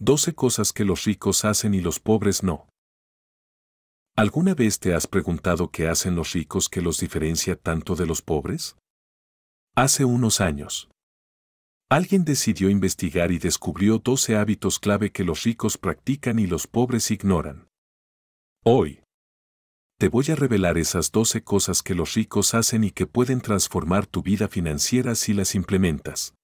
12 cosas que los ricos hacen y los pobres no. ¿Alguna vez te has preguntado qué hacen los ricos que los diferencia tanto de los pobres? Hace unos años, alguien decidió investigar y descubrió 12 hábitos clave que los ricos practican y los pobres ignoran. Hoy, te voy a revelar esas 12 cosas que los ricos hacen y que pueden transformar tu vida financiera si las implementas.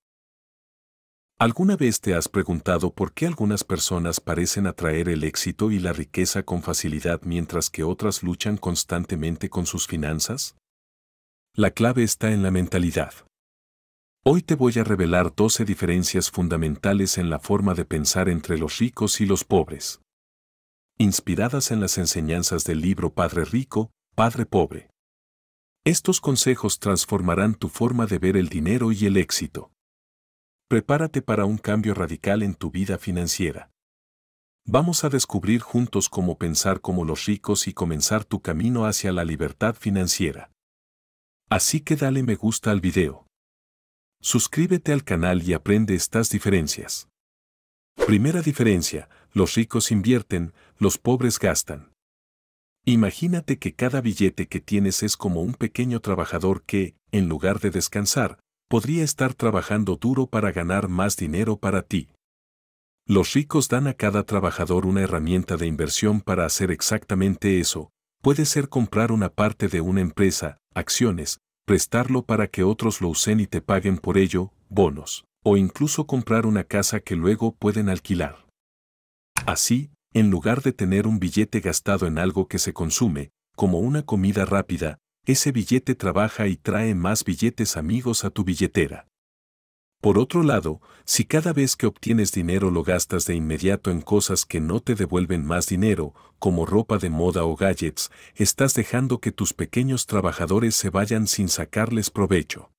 ¿Alguna vez te has preguntado por qué algunas personas parecen atraer el éxito y la riqueza con facilidad mientras que otras luchan constantemente con sus finanzas? La clave está en la mentalidad. Hoy te voy a revelar 12 diferencias fundamentales en la forma de pensar entre los ricos y los pobres. Inspiradas en las enseñanzas del libro Padre Rico, Padre Pobre. Estos consejos transformarán tu forma de ver el dinero y el éxito prepárate para un cambio radical en tu vida financiera. Vamos a descubrir juntos cómo pensar como los ricos y comenzar tu camino hacia la libertad financiera. Así que dale me gusta al video. Suscríbete al canal y aprende estas diferencias. Primera diferencia, los ricos invierten, los pobres gastan. Imagínate que cada billete que tienes es como un pequeño trabajador que, en lugar de descansar, podría estar trabajando duro para ganar más dinero para ti. Los ricos dan a cada trabajador una herramienta de inversión para hacer exactamente eso. Puede ser comprar una parte de una empresa, acciones, prestarlo para que otros lo usen y te paguen por ello, bonos, o incluso comprar una casa que luego pueden alquilar. Así, en lugar de tener un billete gastado en algo que se consume, como una comida rápida, ese billete trabaja y trae más billetes amigos a tu billetera. Por otro lado, si cada vez que obtienes dinero lo gastas de inmediato en cosas que no te devuelven más dinero, como ropa de moda o gadgets, estás dejando que tus pequeños trabajadores se vayan sin sacarles provecho.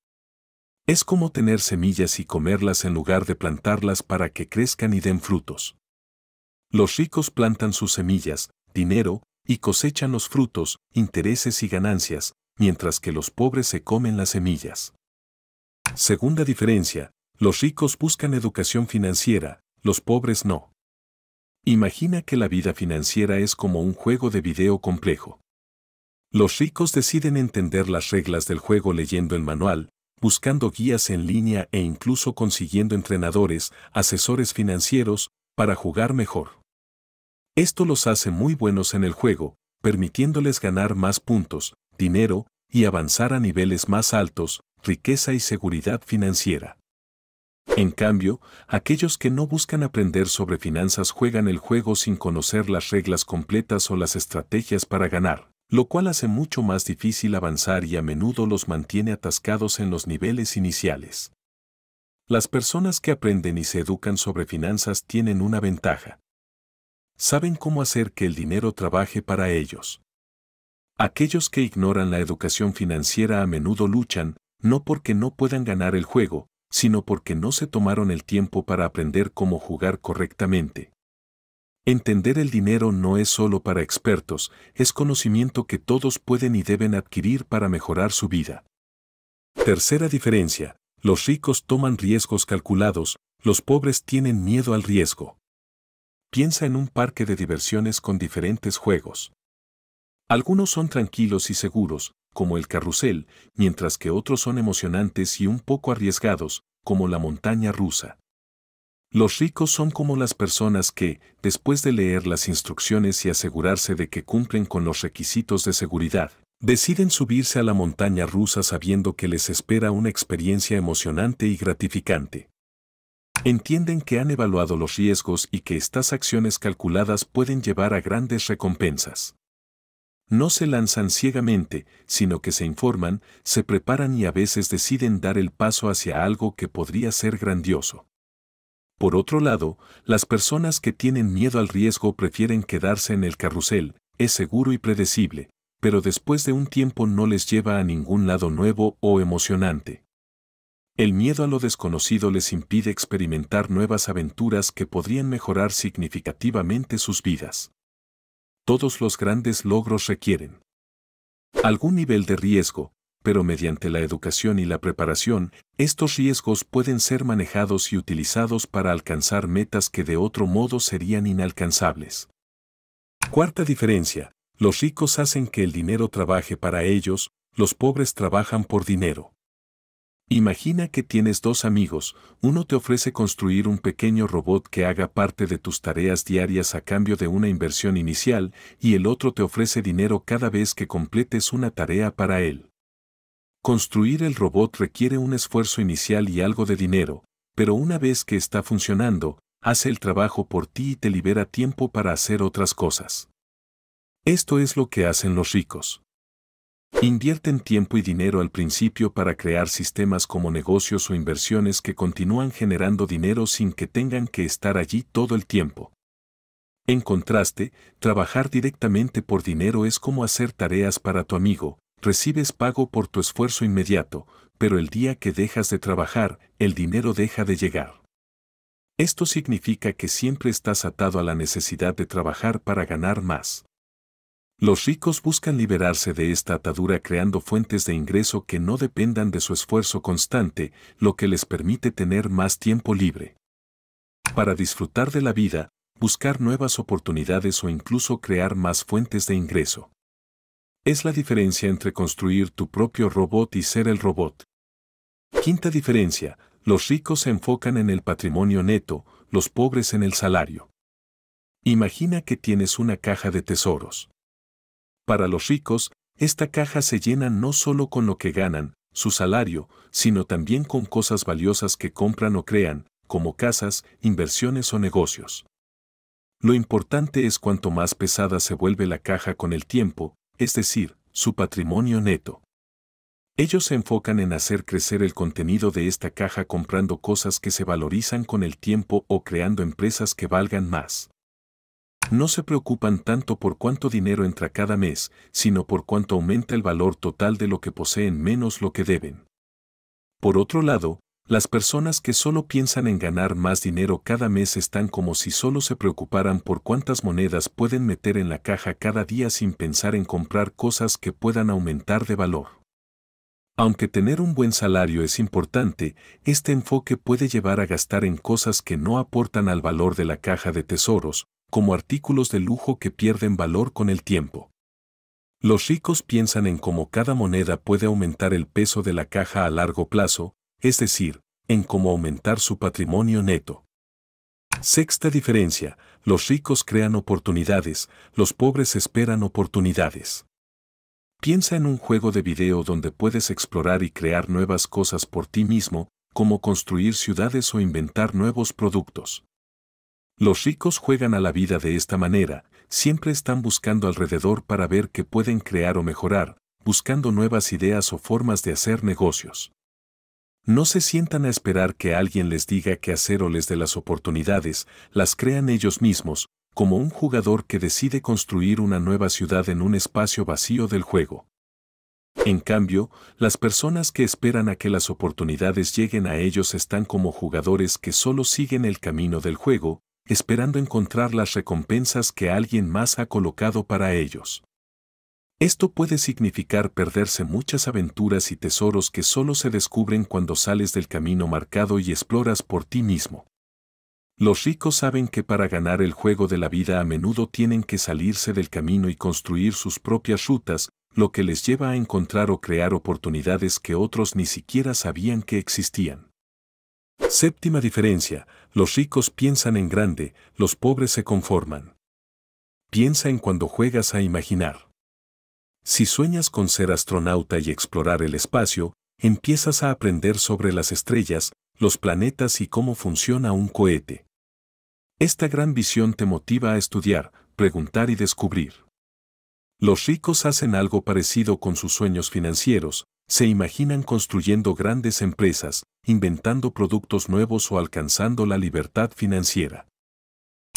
Es como tener semillas y comerlas en lugar de plantarlas para que crezcan y den frutos. Los ricos plantan sus semillas, dinero, y cosechan los frutos, intereses y ganancias, mientras que los pobres se comen las semillas. Segunda diferencia, los ricos buscan educación financiera, los pobres no. Imagina que la vida financiera es como un juego de video complejo. Los ricos deciden entender las reglas del juego leyendo el manual, buscando guías en línea e incluso consiguiendo entrenadores, asesores financieros, para jugar mejor. Esto los hace muy buenos en el juego, permitiéndoles ganar más puntos, dinero, y avanzar a niveles más altos, riqueza y seguridad financiera. En cambio, aquellos que no buscan aprender sobre finanzas juegan el juego sin conocer las reglas completas o las estrategias para ganar, lo cual hace mucho más difícil avanzar y a menudo los mantiene atascados en los niveles iniciales. Las personas que aprenden y se educan sobre finanzas tienen una ventaja, saben cómo hacer que el dinero trabaje para ellos. Aquellos que ignoran la educación financiera a menudo luchan, no porque no puedan ganar el juego, sino porque no se tomaron el tiempo para aprender cómo jugar correctamente. Entender el dinero no es solo para expertos, es conocimiento que todos pueden y deben adquirir para mejorar su vida. Tercera diferencia, los ricos toman riesgos calculados, los pobres tienen miedo al riesgo piensa en un parque de diversiones con diferentes juegos. Algunos son tranquilos y seguros, como el carrusel, mientras que otros son emocionantes y un poco arriesgados, como la montaña rusa. Los ricos son como las personas que, después de leer las instrucciones y asegurarse de que cumplen con los requisitos de seguridad, deciden subirse a la montaña rusa sabiendo que les espera una experiencia emocionante y gratificante. Entienden que han evaluado los riesgos y que estas acciones calculadas pueden llevar a grandes recompensas. No se lanzan ciegamente, sino que se informan, se preparan y a veces deciden dar el paso hacia algo que podría ser grandioso. Por otro lado, las personas que tienen miedo al riesgo prefieren quedarse en el carrusel, es seguro y predecible, pero después de un tiempo no les lleva a ningún lado nuevo o emocionante. El miedo a lo desconocido les impide experimentar nuevas aventuras que podrían mejorar significativamente sus vidas. Todos los grandes logros requieren algún nivel de riesgo, pero mediante la educación y la preparación, estos riesgos pueden ser manejados y utilizados para alcanzar metas que de otro modo serían inalcanzables. Cuarta diferencia, los ricos hacen que el dinero trabaje para ellos, los pobres trabajan por dinero. Imagina que tienes dos amigos, uno te ofrece construir un pequeño robot que haga parte de tus tareas diarias a cambio de una inversión inicial y el otro te ofrece dinero cada vez que completes una tarea para él. Construir el robot requiere un esfuerzo inicial y algo de dinero, pero una vez que está funcionando, hace el trabajo por ti y te libera tiempo para hacer otras cosas. Esto es lo que hacen los ricos. Invierten tiempo y dinero al principio para crear sistemas como negocios o inversiones que continúan generando dinero sin que tengan que estar allí todo el tiempo. En contraste, trabajar directamente por dinero es como hacer tareas para tu amigo, recibes pago por tu esfuerzo inmediato, pero el día que dejas de trabajar, el dinero deja de llegar. Esto significa que siempre estás atado a la necesidad de trabajar para ganar más. Los ricos buscan liberarse de esta atadura creando fuentes de ingreso que no dependan de su esfuerzo constante, lo que les permite tener más tiempo libre. Para disfrutar de la vida, buscar nuevas oportunidades o incluso crear más fuentes de ingreso. Es la diferencia entre construir tu propio robot y ser el robot. Quinta diferencia, los ricos se enfocan en el patrimonio neto, los pobres en el salario. Imagina que tienes una caja de tesoros. Para los ricos, esta caja se llena no solo con lo que ganan, su salario, sino también con cosas valiosas que compran o crean, como casas, inversiones o negocios. Lo importante es cuanto más pesada se vuelve la caja con el tiempo, es decir, su patrimonio neto. Ellos se enfocan en hacer crecer el contenido de esta caja comprando cosas que se valorizan con el tiempo o creando empresas que valgan más. No se preocupan tanto por cuánto dinero entra cada mes, sino por cuánto aumenta el valor total de lo que poseen menos lo que deben. Por otro lado, las personas que solo piensan en ganar más dinero cada mes están como si solo se preocuparan por cuántas monedas pueden meter en la caja cada día sin pensar en comprar cosas que puedan aumentar de valor. Aunque tener un buen salario es importante, este enfoque puede llevar a gastar en cosas que no aportan al valor de la caja de tesoros, como artículos de lujo que pierden valor con el tiempo. Los ricos piensan en cómo cada moneda puede aumentar el peso de la caja a largo plazo, es decir, en cómo aumentar su patrimonio neto. Sexta diferencia, los ricos crean oportunidades, los pobres esperan oportunidades. Piensa en un juego de video donde puedes explorar y crear nuevas cosas por ti mismo, como construir ciudades o inventar nuevos productos. Los ricos juegan a la vida de esta manera, siempre están buscando alrededor para ver qué pueden crear o mejorar, buscando nuevas ideas o formas de hacer negocios. No se sientan a esperar que alguien les diga qué hacer o les dé las oportunidades, las crean ellos mismos, como un jugador que decide construir una nueva ciudad en un espacio vacío del juego. En cambio, las personas que esperan a que las oportunidades lleguen a ellos están como jugadores que solo siguen el camino del juego, esperando encontrar las recompensas que alguien más ha colocado para ellos. Esto puede significar perderse muchas aventuras y tesoros que solo se descubren cuando sales del camino marcado y exploras por ti mismo. Los ricos saben que para ganar el juego de la vida a menudo tienen que salirse del camino y construir sus propias rutas, lo que les lleva a encontrar o crear oportunidades que otros ni siquiera sabían que existían. Séptima diferencia, los ricos piensan en grande, los pobres se conforman. Piensa en cuando juegas a imaginar. Si sueñas con ser astronauta y explorar el espacio, empiezas a aprender sobre las estrellas, los planetas y cómo funciona un cohete. Esta gran visión te motiva a estudiar, preguntar y descubrir. Los ricos hacen algo parecido con sus sueños financieros, se imaginan construyendo grandes empresas, inventando productos nuevos o alcanzando la libertad financiera.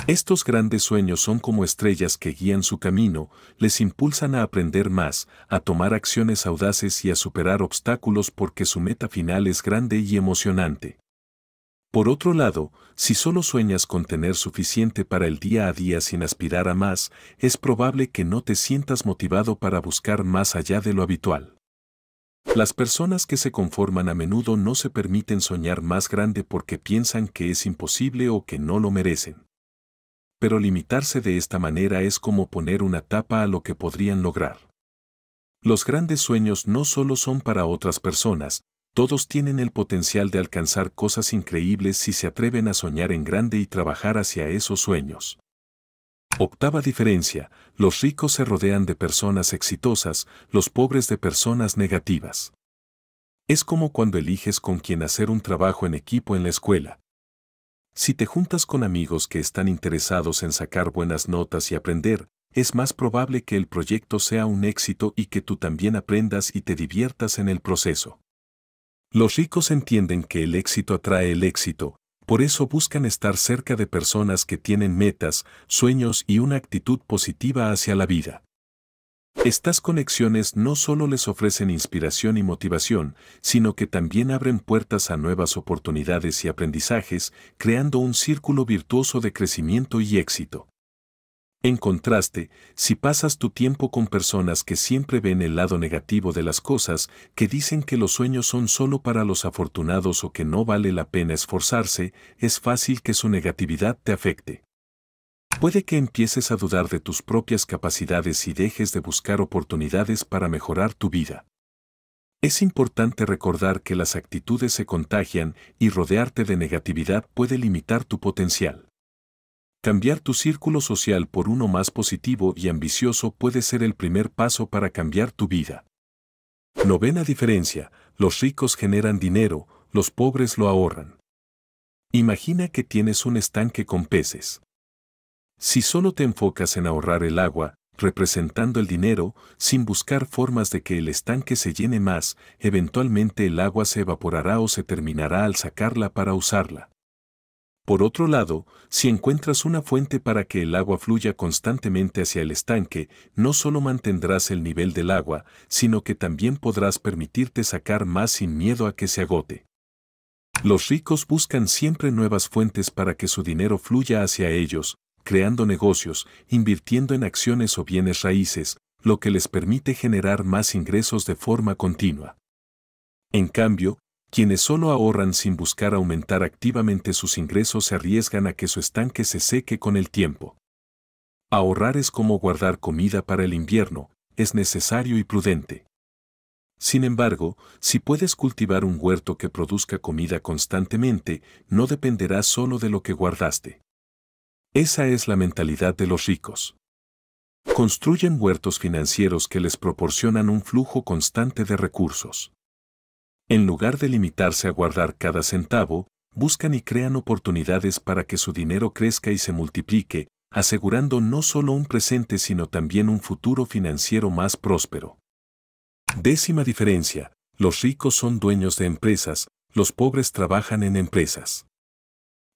Estos grandes sueños son como estrellas que guían su camino, les impulsan a aprender más, a tomar acciones audaces y a superar obstáculos porque su meta final es grande y emocionante. Por otro lado, si solo sueñas con tener suficiente para el día a día sin aspirar a más, es probable que no te sientas motivado para buscar más allá de lo habitual. Las personas que se conforman a menudo no se permiten soñar más grande porque piensan que es imposible o que no lo merecen. Pero limitarse de esta manera es como poner una tapa a lo que podrían lograr. Los grandes sueños no solo son para otras personas, todos tienen el potencial de alcanzar cosas increíbles si se atreven a soñar en grande y trabajar hacia esos sueños. Octava diferencia, los ricos se rodean de personas exitosas, los pobres de personas negativas. Es como cuando eliges con quién hacer un trabajo en equipo en la escuela. Si te juntas con amigos que están interesados en sacar buenas notas y aprender, es más probable que el proyecto sea un éxito y que tú también aprendas y te diviertas en el proceso. Los ricos entienden que el éxito atrae el éxito, por eso buscan estar cerca de personas que tienen metas, sueños y una actitud positiva hacia la vida. Estas conexiones no solo les ofrecen inspiración y motivación, sino que también abren puertas a nuevas oportunidades y aprendizajes, creando un círculo virtuoso de crecimiento y éxito. En contraste, si pasas tu tiempo con personas que siempre ven el lado negativo de las cosas, que dicen que los sueños son solo para los afortunados o que no vale la pena esforzarse, es fácil que su negatividad te afecte. Puede que empieces a dudar de tus propias capacidades y dejes de buscar oportunidades para mejorar tu vida. Es importante recordar que las actitudes se contagian y rodearte de negatividad puede limitar tu potencial. Cambiar tu círculo social por uno más positivo y ambicioso puede ser el primer paso para cambiar tu vida. Novena diferencia, los ricos generan dinero, los pobres lo ahorran. Imagina que tienes un estanque con peces. Si solo te enfocas en ahorrar el agua, representando el dinero, sin buscar formas de que el estanque se llene más, eventualmente el agua se evaporará o se terminará al sacarla para usarla. Por otro lado, si encuentras una fuente para que el agua fluya constantemente hacia el estanque, no solo mantendrás el nivel del agua, sino que también podrás permitirte sacar más sin miedo a que se agote. Los ricos buscan siempre nuevas fuentes para que su dinero fluya hacia ellos, creando negocios, invirtiendo en acciones o bienes raíces, lo que les permite generar más ingresos de forma continua. En cambio, quienes solo ahorran sin buscar aumentar activamente sus ingresos se arriesgan a que su estanque se seque con el tiempo. Ahorrar es como guardar comida para el invierno, es necesario y prudente. Sin embargo, si puedes cultivar un huerto que produzca comida constantemente, no dependerá solo de lo que guardaste. Esa es la mentalidad de los ricos. Construyen huertos financieros que les proporcionan un flujo constante de recursos. En lugar de limitarse a guardar cada centavo, buscan y crean oportunidades para que su dinero crezca y se multiplique, asegurando no solo un presente sino también un futuro financiero más próspero. Décima diferencia, los ricos son dueños de empresas, los pobres trabajan en empresas.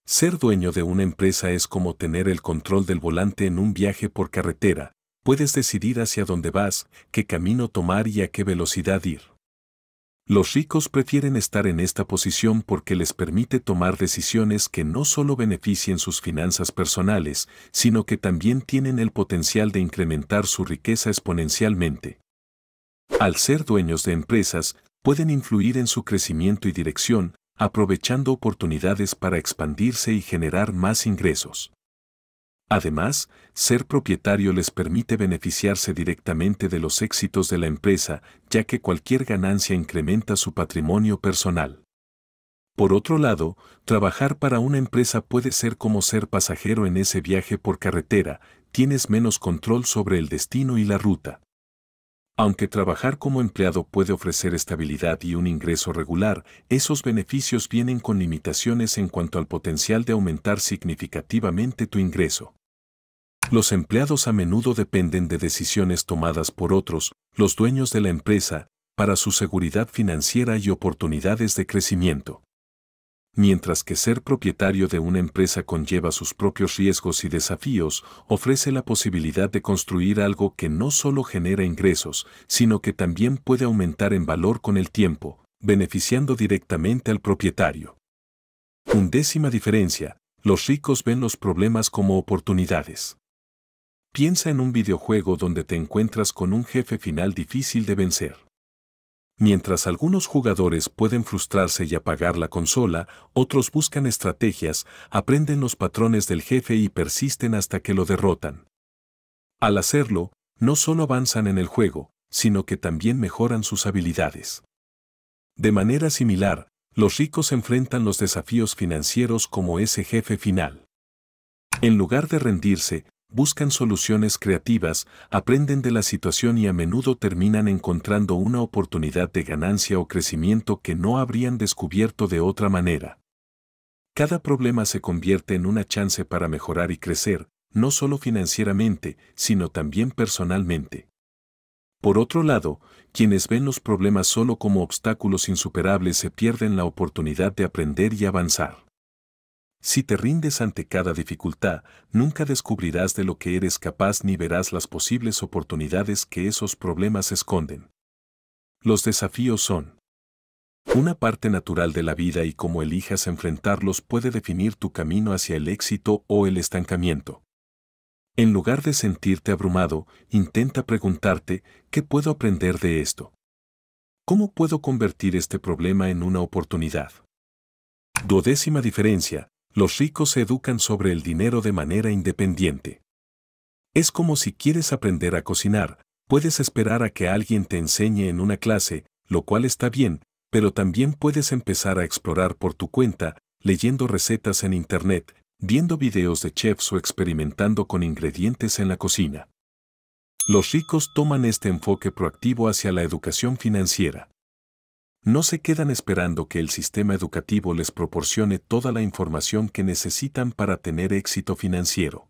Ser dueño de una empresa es como tener el control del volante en un viaje por carretera, puedes decidir hacia dónde vas, qué camino tomar y a qué velocidad ir. Los ricos prefieren estar en esta posición porque les permite tomar decisiones que no solo beneficien sus finanzas personales, sino que también tienen el potencial de incrementar su riqueza exponencialmente. Al ser dueños de empresas, pueden influir en su crecimiento y dirección, aprovechando oportunidades para expandirse y generar más ingresos. Además, ser propietario les permite beneficiarse directamente de los éxitos de la empresa, ya que cualquier ganancia incrementa su patrimonio personal. Por otro lado, trabajar para una empresa puede ser como ser pasajero en ese viaje por carretera, tienes menos control sobre el destino y la ruta. Aunque trabajar como empleado puede ofrecer estabilidad y un ingreso regular, esos beneficios vienen con limitaciones en cuanto al potencial de aumentar significativamente tu ingreso. Los empleados a menudo dependen de decisiones tomadas por otros, los dueños de la empresa, para su seguridad financiera y oportunidades de crecimiento. Mientras que ser propietario de una empresa conlleva sus propios riesgos y desafíos, ofrece la posibilidad de construir algo que no solo genera ingresos, sino que también puede aumentar en valor con el tiempo, beneficiando directamente al propietario. Undécima diferencia, los ricos ven los problemas como oportunidades. Piensa en un videojuego donde te encuentras con un jefe final difícil de vencer. Mientras algunos jugadores pueden frustrarse y apagar la consola, otros buscan estrategias, aprenden los patrones del jefe y persisten hasta que lo derrotan. Al hacerlo, no solo avanzan en el juego, sino que también mejoran sus habilidades. De manera similar, los ricos enfrentan los desafíos financieros como ese jefe final. En lugar de rendirse, buscan soluciones creativas, aprenden de la situación y a menudo terminan encontrando una oportunidad de ganancia o crecimiento que no habrían descubierto de otra manera. Cada problema se convierte en una chance para mejorar y crecer, no solo financieramente, sino también personalmente. Por otro lado, quienes ven los problemas solo como obstáculos insuperables se pierden la oportunidad de aprender y avanzar. Si te rindes ante cada dificultad, nunca descubrirás de lo que eres capaz ni verás las posibles oportunidades que esos problemas esconden. Los desafíos son una parte natural de la vida y cómo elijas enfrentarlos puede definir tu camino hacia el éxito o el estancamiento. En lugar de sentirte abrumado, intenta preguntarte, ¿qué puedo aprender de esto? ¿Cómo puedo convertir este problema en una oportunidad? Dodécima diferencia, los ricos se educan sobre el dinero de manera independiente. Es como si quieres aprender a cocinar, puedes esperar a que alguien te enseñe en una clase, lo cual está bien, pero también puedes empezar a explorar por tu cuenta, leyendo recetas en Internet, viendo videos de chefs o experimentando con ingredientes en la cocina. Los ricos toman este enfoque proactivo hacia la educación financiera no se quedan esperando que el sistema educativo les proporcione toda la información que necesitan para tener éxito financiero.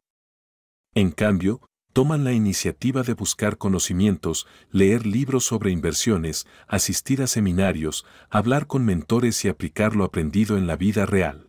En cambio, toman la iniciativa de buscar conocimientos, leer libros sobre inversiones, asistir a seminarios, hablar con mentores y aplicar lo aprendido en la vida real.